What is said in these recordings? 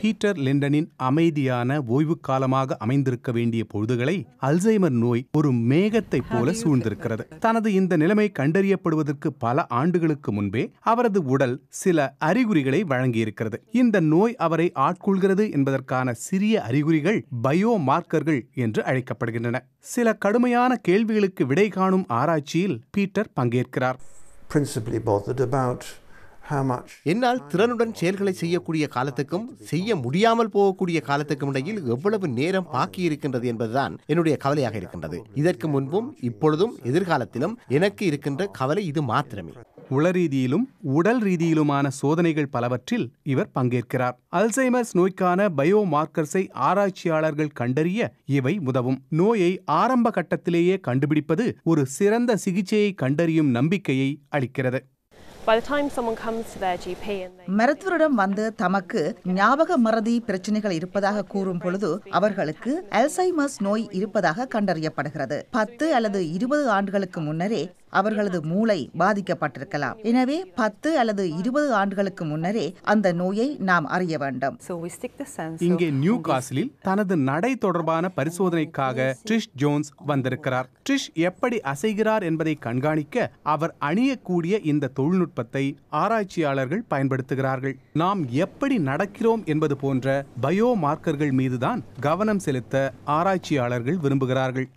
Peter லிண்டனின் அமைதியான ஓய்வு காலமாக அமைந்திருக்க வேண்டிய பொழுதுகளை அல்சைமர் நோய் ஒரு மேகத்தை போல சூழ்ந்திருக்கிறது தனது இந்த நிலைமை கண்டறியப்படுவதற்கு பல ஆண்டுகளுக்கு முன்பே அவரது உடல் சில அறிகுறிகளை வழங்கியிருக்கிறது இந்த நோய் அவரை ஆட்கொள்கிறது என்பதற்கான சிறிய அறிகுறிகள் பயோ மார்க்கர்கள் என்று அழைக்கப்படுகின்றன சில கடுமையான கேள்விகளுக்கு விடை காணும் ஆராய்ச்சியில் பீட்டர் பங்கேற்கிறார் principally bothered about என்னால் திறனுடன் செயல்களை செய்யக்கூடிய காலத்துக்கும் செய்ய முடியாமல் போகக்கூடிய காலத்துக்கும் இடையில் எவ்வளவு நேரம் பாக்கி இருக்கின்றது என்பதுதான் என்னுடைய கவலையாக இருக்கின்றது இதற்கு முன்பும் இப்பொழுதும் எதிர்காலத்திலும் எனக்கு இருக்கின்ற கவலை இது மாத்திரமே உளரீதியிலும் ரீதியிலும் உடல் ரீதியிலுமான சோதனைகள் பலவற்றில் இவர் பங்கேற்கிறார் அல்சைமர்ஸ் நோய்க்கான பயோ மார்க்கர்ஸை ஆராய்ச்சியாளர்கள் கண்டறிய இவை உதவும் நோயை ஆரம்ப கட்டத்திலேயே கண்டுபிடிப்பது ஒரு சிறந்த சிகிச்சையை கண்டறியும் நம்பிக்கையை அளிக்கிறது மருத்துவரிடம் வந்து தமக்கு ஞாபக மறதி பிரச்சனைகள் இருப்பதாக கூறும் பொழுது அவர்களுக்கு அல்சைமர்ஸ் நோய் இருப்பதாக கண்டறியப்படுகிறது பத்து அல்லது இருபது ஆண்டுகளுக்கு முன்னரே அவர்களது மூளை பாதிக்கப்பட்டிருக்கலாம் எனவே பத்து அல்லது இருபது ஆண்டுகளுக்கு முன்னரே அந்த நோயை நாம் அறிய வேண்டும் இங்கே நியூ காசிலில் தனது நடை தொடர்பான பரிசோதனைக்காக ட்ரிஷ் ஜோன்ஸ் வந்திருக்கிறார் ட்ரிஷ் எப்படி அசைகிறார் என்பதை கண்காணிக்க அவர் அணியக்கூடிய இந்த தொழில்நுட்ப தொழில்நுட்பத்தை ஆராய்ச்சியாளர்கள் பயன்படுத்துகிறார்கள் நாம் எப்படி நடக்கிறோம் என்பது போன்ற பயோ மார்க்கர்கள் மீதுதான் கவனம் செலுத்த ஆராய்ச்சியாளர்கள் விரும்புகிறார்கள்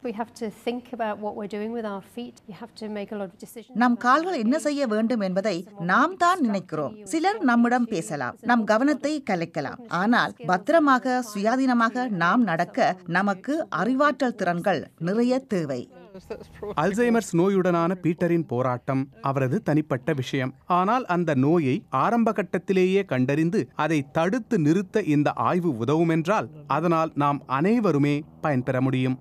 நம் கால்கள் என்ன செய்ய வேண்டும் என்பதை நாம் தான் நினைக்கிறோம் சிலர் நம்மிடம் பேசலாம் நம் கவனத்தை கலைக்கலாம் ஆனால் பத்திரமாக சுயாதீனமாக நாம் நடக்க நமக்கு அறிவாற்றல் திறன்கள் நிறைய தேவை அல்சைமர்ஸ் நோயுடனான பீட்டரின் போராட்டம் அவரது தனிப்பட்ட விஷயம் ஆனால் அந்த நோயை ஆரம்ப கட்டத்திலேயே கண்டறிந்து அதை தடுத்து நிறுத்த இந்த ஆய்வு உதவும் என்றால் அதனால் நாம் அனைவருமே பயன்பெற முடியும்